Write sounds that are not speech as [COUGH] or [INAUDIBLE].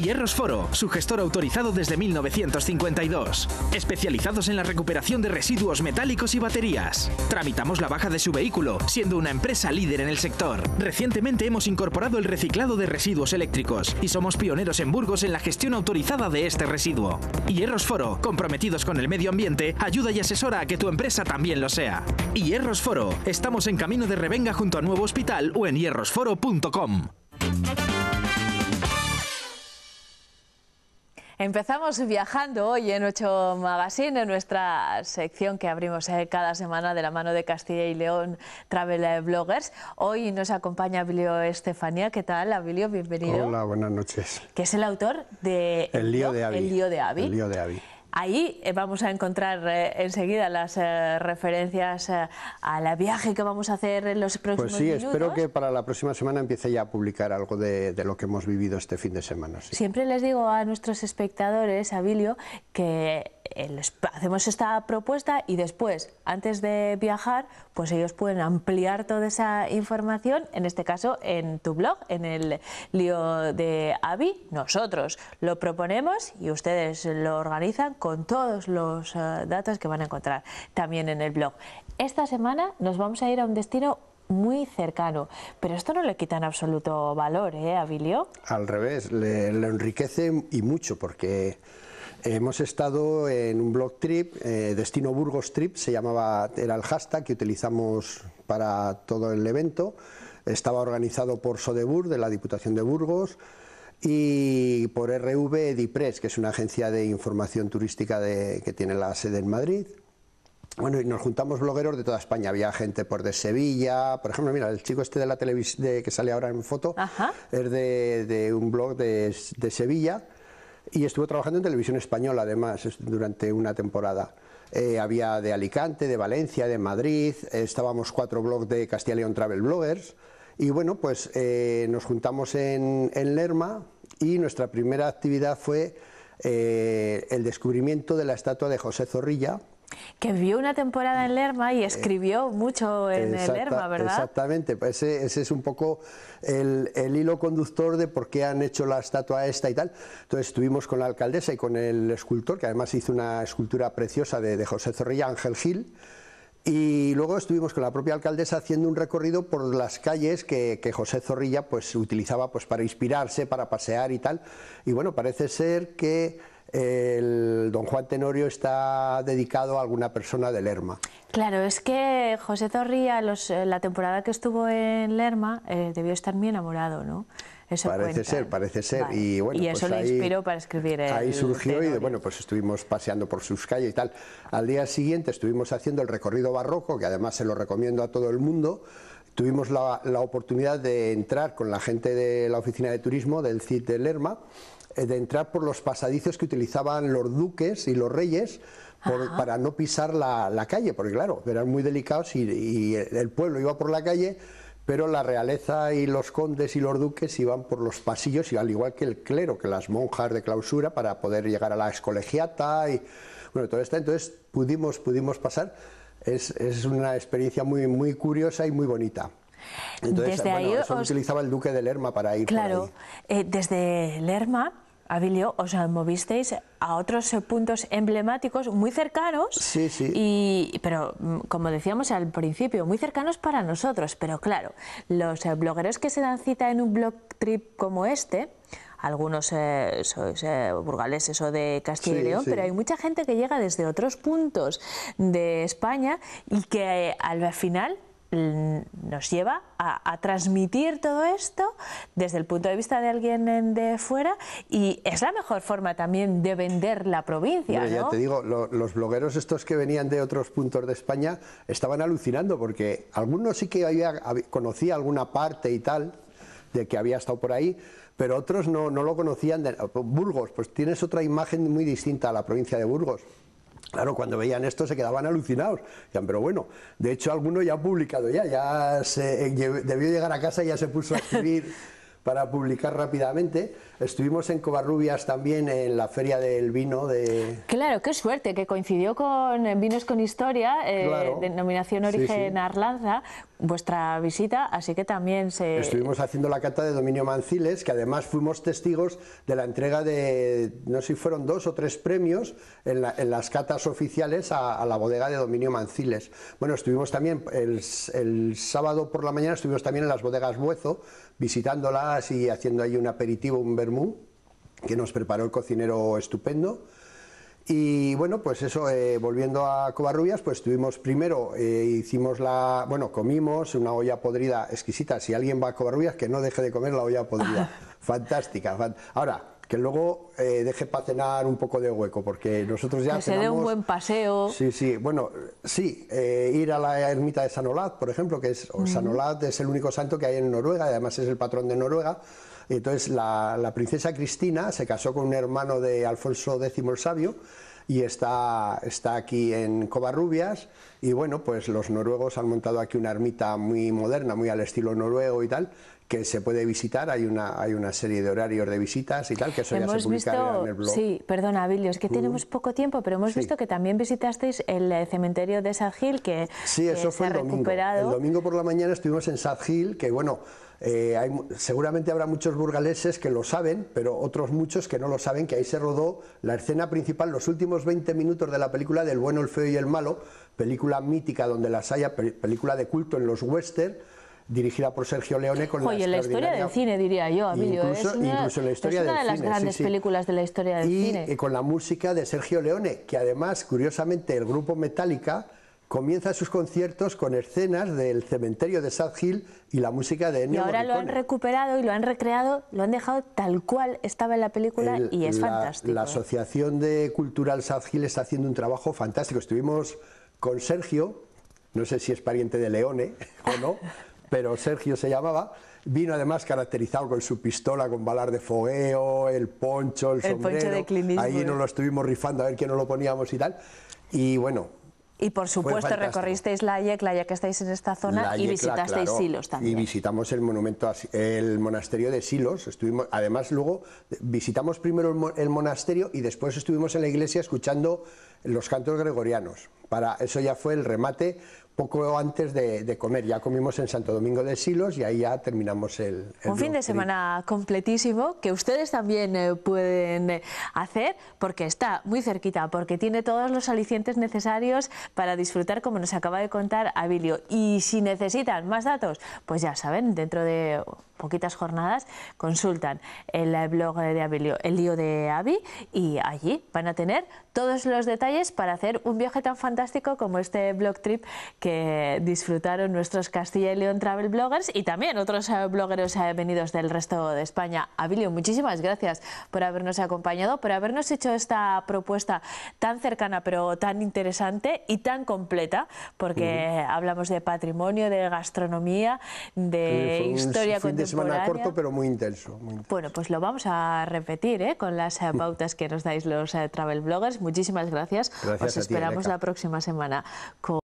Hierros Foro, su gestor autorizado desde 1952. Especializados en la recuperación de residuos metálicos y baterías. Tramitamos la baja de su vehículo, siendo una empresa líder en el sector. Recientemente hemos incorporado el reciclado de residuos eléctricos y somos pioneros en Burgos en la gestión autorizada de este residuo. Hierros Foro, comprometidos con el medio ambiente, ayuda y asesora a que tu empresa también lo sea. Hierros Foro, estamos en camino de Revenga junto a Nuevo Hospital o en hierrosforo.com. Empezamos viajando hoy en Ocho Magazine, en nuestra sección que abrimos eh, cada semana de la mano de Castilla y León Travel eh, Bloggers. Hoy nos acompaña Abilio Estefanía. ¿Qué tal, Abilio? Bienvenido. Hola, buenas noches. Que es el autor de... El lío de Avi. El lío de Ahí eh, vamos a encontrar eh, enseguida las eh, referencias a la viaje que vamos a hacer en los próximos Pues sí, espero que para la próxima semana empiece ya a publicar algo de, lo que hemos vivido este fin de semana. Siempre les digo a nuestros espectadores, a Bilio, que hacemos esta propuesta y después, antes de viajar, pues ellos pueden ampliar toda esa información, en este caso en tu blog, en el lío de Avi. Nosotros lo proponemos y ustedes lo organizan con todos los eh, datos que van a encontrar también en el blog. Esta semana nos vamos a ir a un destino muy cercano. Pero esto no le quita en absoluto valor, ¿eh, Abilio? Al revés, le, le enriquece y mucho porque Hemos estado en un blog trip, eh, Destino Burgos Trip, se llamaba, era el hashtag que utilizamos para todo el evento. Estaba organizado por Sodebur, de la Diputación de Burgos, y por RV Edipress, que es una agencia de información turística de, que tiene la sede en Madrid. Bueno, y nos juntamos blogueros de toda España. Había gente por pues, de Sevilla, por ejemplo, mira, el chico este de la televisión que sale ahora en foto es de, un blog de, de Sevilla y estuvo trabajando en televisión española además durante una temporada. Eh, había de Alicante, de Valencia, de Madrid, estábamos cuatro blogs de Castilla León Travel Bloggers y bueno, pues eh, nos juntamos en, Lerma y nuestra primera actividad fue eh, el descubrimiento de la estatua de José Zorrilla, que vio una temporada en Lerma y eh, escribió mucho en Lerma, ¿verdad? Exactamente, pues ese, ese es un poco el, hilo conductor de por qué han hecho la estatua esta y tal. Entonces estuvimos con la alcaldesa y con el escultor, que además hizo una escultura preciosa de, José Zorrilla, Ángel Gil, y luego estuvimos con la propia alcaldesa haciendo un recorrido por las calles que, que, José Zorrilla pues, utilizaba pues, para inspirarse, para pasear y tal. Y bueno, parece ser que el don Juan Tenorio está dedicado a alguna persona de Lerma. Claro, es que José Torría, eh, la temporada que estuvo en Lerma, eh, debió estar muy enamorado, ¿no? parece ser, parece ser. Y, eso pues le inspiró para escribir. El ahí surgió y bueno, pues estuvimos paseando por sus calles y tal. Al día siguiente estuvimos haciendo el recorrido barroco, que además se lo recomiendo a todo el mundo. Tuvimos la, oportunidad de entrar con la gente de la oficina de turismo del CIT de Lerma eh, de entrar por los pasadizos que utilizaban los duques y los reyes para no pisar la, calle, porque claro, eran muy delicados y, el pueblo iba por la calle, pero la realeza y los condes y los duques iban por los pasillos, y al igual que el clero, que las monjas de clausura, para poder llegar a la escolegiata y bueno, todo esto. Entonces pudimos, pudimos pasar. Es, es una experiencia muy, muy curiosa y muy bonita. Entonces, desde ahí eso utilizaba el duque de Lerma para ir. Claro, eh, desde Lerma. Abilio, os movisteis a otros eh, puntos emblemáticos muy cercanos, sí, sí. Y, pero mm, como decíamos al principio, muy cercanos para nosotros, pero claro, los eh, blogueros que se dan cita en un blog trip como este, algunos sois burgaleses o de Castilla y León, pero hay mucha gente que llega desde otros puntos de España y que al final nos lleva a, transmitir todo esto desde el punto de vista de alguien de fuera y es la mejor forma también de vender la provincia. Ya te digo, los blogueros estos que venían de otros puntos de España estaban alucinando porque algunos sí que había, conocía alguna parte y tal de que había estado por ahí, pero otros no, no lo conocían. De, Burgos, pues tienes otra imagen muy distinta a la provincia de Burgos. Claro, cuando veían esto se quedaban alucinados. pero bueno, de hecho alguno ya ha publicado, ya, ya se, eh, debió llegar a casa y ya se puso a escribir [LAUGHS] para publicar rápidamente. Estuvimos en Covarrubias también en la feria del vino de... Claro, qué suerte, que coincidió con Vinos con Historia, eh, denominación origen Arlanza, vuestra visita, así que también se... Estuvimos haciendo la cata de Dominio Manciles, que además fuimos testigos de la entrega de, no sé si fueron dos o tres premios en, las catas oficiales a, la bodega de Dominio Manciles. Bueno, estuvimos también, el, sábado por la mañana estuvimos también en las bodegas Buezo, visitándolas y haciendo ahí un aperitivo, un vermú, que nos preparó el cocinero estupendo y bueno, pues eso, eh, volviendo a Covarrubias, pues tuvimos primero, eh, hicimos la, bueno, comimos una olla podrida exquisita. Si alguien va a Covarrubias, que no deje de comer la olla podrida. [LAUGHS] Fantástica. Ahora, que luego eh, deje para cenar un poco de hueco, porque nosotros ya... Que se dé un buen paseo. Sí, sí, bueno, sí, ir a la ermita de San Olad, por ejemplo, que es, San Olad es el único santo que hay en Noruega, además es el patrón de Noruega, entonces la, princesa Cristina se casó con un hermano de Alfonso X el Sabio y está, está aquí en Covarrubias y bueno, pues los noruegos han montado aquí una ermita muy moderna, muy al estilo noruego y tal, que se puede visitar, hay una, hay una serie de horarios de visitas y tal, que eso ya se publicará en el blog. Sí, perdona, Vilio, es que tenemos poco tiempo, pero hemos visto que también visitasteis el eh, cementerio de Sad Hill, que, sí, eso fue el recuperado. Domingo. El domingo por la mañana estuvimos en Sad Hill, que bueno, eh, hay, seguramente habrá muchos burgaleses que lo saben, pero otros muchos que no lo saben, que ahí se rodó la escena principal, los últimos 20 minutos de la película del bueno, el feo y el malo, película mítica donde las haya, película de culto en los western, dirigida por Sergio Leone con Oye, la, la historia del cine, diría yo, Incluso, es una, incluso la historia una de las grandes películas de la historia del cine. Y eh, con la música de Sergio Leone, que además, curiosamente, el grupo Metallica comienza sus conciertos con escenas del cementerio de Sad Hill y la música de Ennio Y ahora lo han recuperado y lo han recreado, lo han dejado tal cual estaba en la película y es fantástico. La Asociación de Cultural Sad Hill está haciendo un trabajo fantástico. Estuvimos con Sergio, no sé si es pariente de Leone [LAUGHS] o no, pero Sergio se llamaba, vino además caracterizado con su pistola, con balar de fogueo, el poncho, el, el Poncho de clinismo, Ahí nos ¿eh? lo estuvimos rifando a ver quién nos lo poníamos y tal. Y bueno. Y por supuesto recorristeis la Yecla, ya que estáis en esta zona, y visitasteis Silos también. Y visitamos el monumento, el monasterio de Silos. Estuvimos, además, luego visitamos primero el monasterio y después estuvimos en la iglesia escuchando los cantos gregorianos. Para eso ya fue el remate poco antes de, comer. Ya comimos en Santo Domingo de Silos y ahí ya terminamos el... Un fin de semana completísimo que ustedes también eh, pueden hacer porque está muy cerquita, porque tiene todos los alicientes necesarios para disfrutar, como nos acaba de contar Abilio. Y si necesitan más datos, pues ya saben, dentro de poquitas jornadas, consultan el blog de Abilio, el lío de Avi, y allí van a tener todos los detalles para hacer un viaje tan fantástico como este blog trip que disfrutaron nuestros Castilla y León Travel Bloggers y también otros eh, blogueros eh, venidos del resto de España. Abilio, muchísimas gracias por habernos acompañado, por habernos hecho esta propuesta tan cercana pero tan interesante y tan completa, porque hablamos de patrimonio, de gastronomía, de historia con semana corto pero muy intenso, muy Bueno, pues lo vamos a repetir ¿eh? con las eh, [LAUGHS] pautas que nos dais los eh, travel bloggers. Muchísimas gracias. gracias Os esperamos la próxima semana. Con